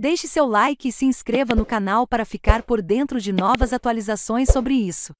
Deixe seu like e se inscreva no canal para ficar por dentro de novas atualizações sobre isso.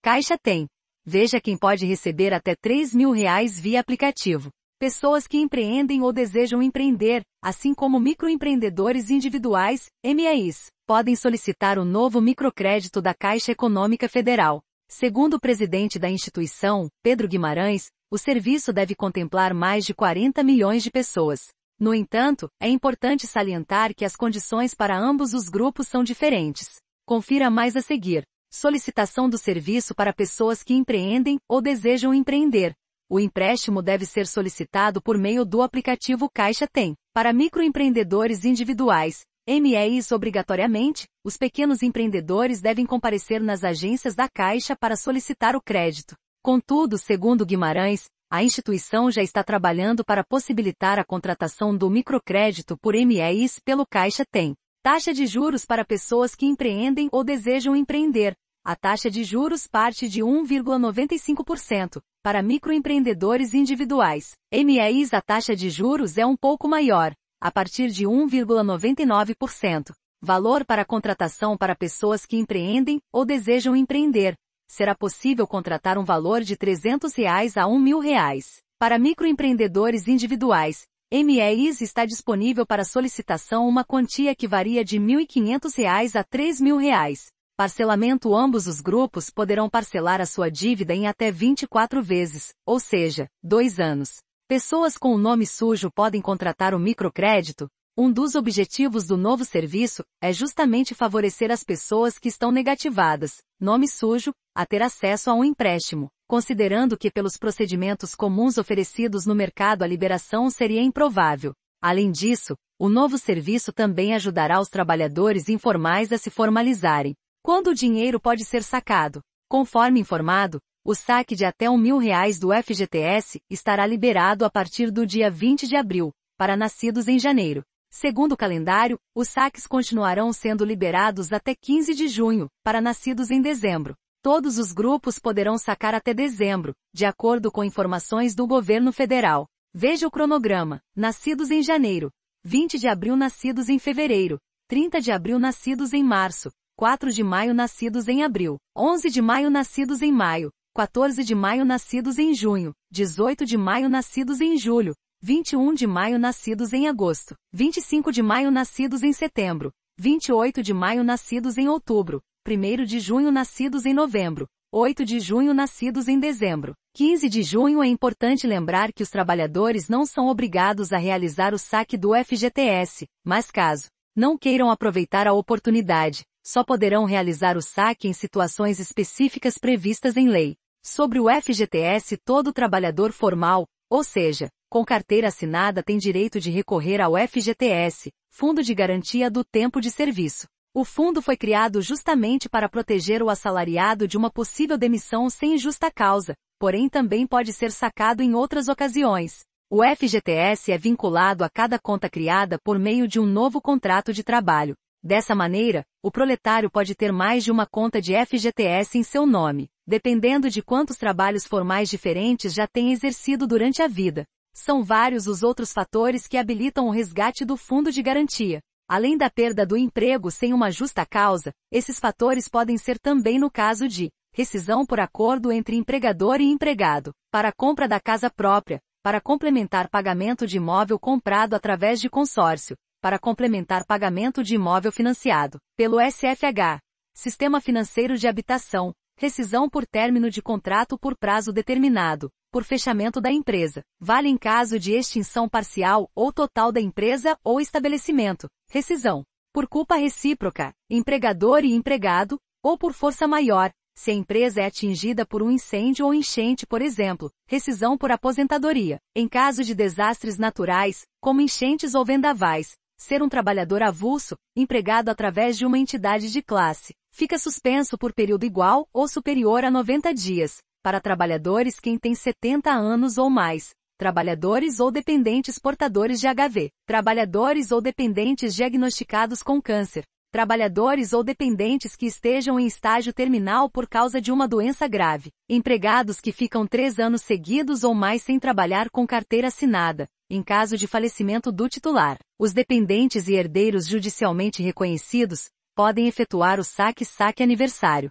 Caixa tem. Veja quem pode receber até 3 mil reais via aplicativo. Pessoas que empreendem ou desejam empreender, assim como microempreendedores individuais, MEIs, podem solicitar o novo microcrédito da Caixa Econômica Federal. Segundo o presidente da instituição, Pedro Guimarães, o serviço deve contemplar mais de 40 milhões de pessoas. No entanto, é importante salientar que as condições para ambos os grupos são diferentes. Confira mais a seguir. Solicitação do serviço para pessoas que empreendem ou desejam empreender. O empréstimo deve ser solicitado por meio do aplicativo Caixa Tem. Para microempreendedores individuais, MEIs obrigatoriamente, os pequenos empreendedores devem comparecer nas agências da Caixa para solicitar o crédito. Contudo, segundo Guimarães, a instituição já está trabalhando para possibilitar a contratação do microcrédito por MEIs pelo Caixa Tem. Taxa de juros para pessoas que empreendem ou desejam empreender. A taxa de juros parte de 1,95%. Para microempreendedores individuais, MEIs a taxa de juros é um pouco maior, a partir de 1,99%. Valor para contratação para pessoas que empreendem ou desejam empreender será possível contratar um valor de R$ 300 reais a R$ 1.000. Reais. Para microempreendedores individuais, MEIs está disponível para solicitação uma quantia que varia de R$ 1.500 a R$ 3.000. Parcelamento Ambos os grupos poderão parcelar a sua dívida em até 24 vezes, ou seja, dois anos. Pessoas com o nome sujo podem contratar o microcrédito, um dos objetivos do novo serviço é justamente favorecer as pessoas que estão negativadas, nome sujo, a ter acesso a um empréstimo, considerando que pelos procedimentos comuns oferecidos no mercado a liberação seria improvável. Além disso, o novo serviço também ajudará os trabalhadores informais a se formalizarem. Quando o dinheiro pode ser sacado? Conforme informado, o saque de até um mil reais do FGTS estará liberado a partir do dia 20 de abril, para nascidos em janeiro. Segundo o calendário, os saques continuarão sendo liberados até 15 de junho, para nascidos em dezembro. Todos os grupos poderão sacar até dezembro, de acordo com informações do governo federal. Veja o cronograma: nascidos em janeiro, 20 de abril nascidos em fevereiro, 30 de abril nascidos em março, 4 de maio nascidos em abril, 11 de maio nascidos em maio, 14 de maio nascidos em junho, 18 de maio nascidos em julho, 21 de maio nascidos em agosto, 25 de maio nascidos em setembro, 28 de maio nascidos em outubro, 1 de junho nascidos em novembro, 8 de junho nascidos em dezembro. 15 de junho é importante lembrar que os trabalhadores não são obrigados a realizar o saque do FGTS, mas caso não queiram aproveitar a oportunidade, só poderão realizar o saque em situações específicas previstas em lei. Sobre o FGTS, todo trabalhador formal, ou seja, com carteira assinada tem direito de recorrer ao FGTS, Fundo de Garantia do Tempo de Serviço. O fundo foi criado justamente para proteger o assalariado de uma possível demissão sem justa causa, porém também pode ser sacado em outras ocasiões. O FGTS é vinculado a cada conta criada por meio de um novo contrato de trabalho. Dessa maneira, o proletário pode ter mais de uma conta de FGTS em seu nome, dependendo de quantos trabalhos formais diferentes já tem exercido durante a vida. São vários os outros fatores que habilitam o resgate do fundo de garantia. Além da perda do emprego sem uma justa causa, esses fatores podem ser também no caso de rescisão por acordo entre empregador e empregado, para compra da casa própria, para complementar pagamento de imóvel comprado através de consórcio, para complementar pagamento de imóvel financiado pelo SFH, Sistema Financeiro de Habitação, rescisão por término de contrato por prazo determinado, por fechamento da empresa. Vale em caso de extinção parcial ou total da empresa ou estabelecimento, rescisão. Por culpa recíproca, empregador e empregado, ou por força maior, se a empresa é atingida por um incêndio ou enchente, por exemplo, rescisão por aposentadoria. Em caso de desastres naturais, como enchentes ou vendavais, ser um trabalhador avulso, empregado através de uma entidade de classe, fica suspenso por período igual ou superior a 90 dias, para trabalhadores quem tem 70 anos ou mais, trabalhadores ou dependentes portadores de HIV, trabalhadores ou dependentes diagnosticados com câncer, trabalhadores ou dependentes que estejam em estágio terminal por causa de uma doença grave, empregados que ficam três anos seguidos ou mais sem trabalhar com carteira assinada, em caso de falecimento do titular. Os dependentes e herdeiros judicialmente reconhecidos podem efetuar o saque-saque aniversário,